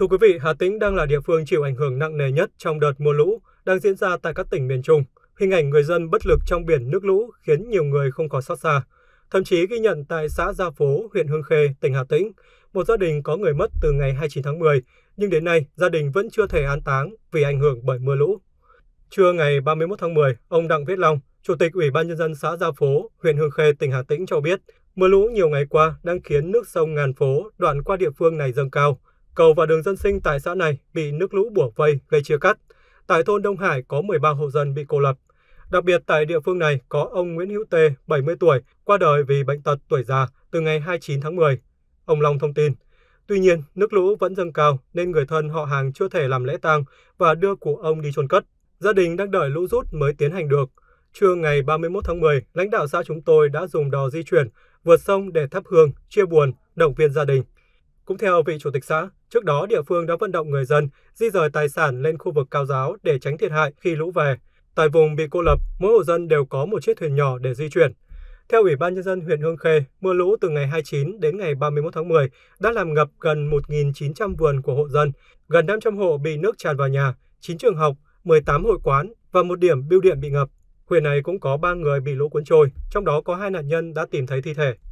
Thưa quý vị, Hà Tĩnh đang là địa phương chịu ảnh hưởng nặng nề nhất trong đợt mưa lũ đang diễn ra tại các tỉnh miền Trung. Hình ảnh người dân bất lực trong biển nước lũ khiến nhiều người không có xót xa. Thậm chí ghi nhận tại xã Gia Phố, huyện Hương Khê, tỉnh Hà Tĩnh, một gia đình có người mất từ ngày 29 tháng 10, nhưng đến nay gia đình vẫn chưa thể an táng vì ảnh hưởng bởi mưa lũ. Trưa ngày 31 tháng 10, ông Đặng Viết Long, Chủ tịch Ủy ban Nhân dân xã Gia Phố, huyện Hương Khê, tỉnh Hà Tĩnh cho biết, mưa lũ nhiều ngày qua đang khiến nước sông Ngàn Phố đoạn qua địa phương này dâng cao – Cầu và đường dân sinh tại xã này bị nước lũ bủa vây gây chia cắt. Tại thôn Đông Hải có 13 hộ dân bị cô lập. Đặc biệt tại địa phương này có ông Nguyễn Hữu Tê, 70 tuổi, qua đời vì bệnh tật tuổi già từ ngày 29 tháng 10. Ông Long thông tin, tuy nhiên nước lũ vẫn dâng cao nên người thân họ hàng chưa thể làm lễ tang và đưa của ông đi chôn cất. Gia đình đang đợi lũ rút mới tiến hành được. Trưa ngày 31 tháng 10, lãnh đạo xã chúng tôi đã dùng đò di chuyển vượt sông để thắp hương, chia buồn, động viên gia đình. Cũng theo vị chủ tịch xã, Trước đó, địa phương đã vận động người dân di rời tài sản lên khu vực cao giáo để tránh thiệt hại khi lũ về. Tại vùng bị cô lập, mỗi hộ dân đều có một chiếc thuyền nhỏ để di chuyển. Theo Ủy ban Nhân dân huyện Hương Khê, mưa lũ từ ngày 29 đến ngày 31 tháng 10 đã làm ngập gần 1.900 vườn của hộ dân, gần 500 hộ bị nước tràn vào nhà, 9 trường học, 18 hội quán và một điểm bưu điện bị ngập. Huyện này cũng có 3 người bị lũ cuốn trôi, trong đó có hai nạn nhân đã tìm thấy thi thể.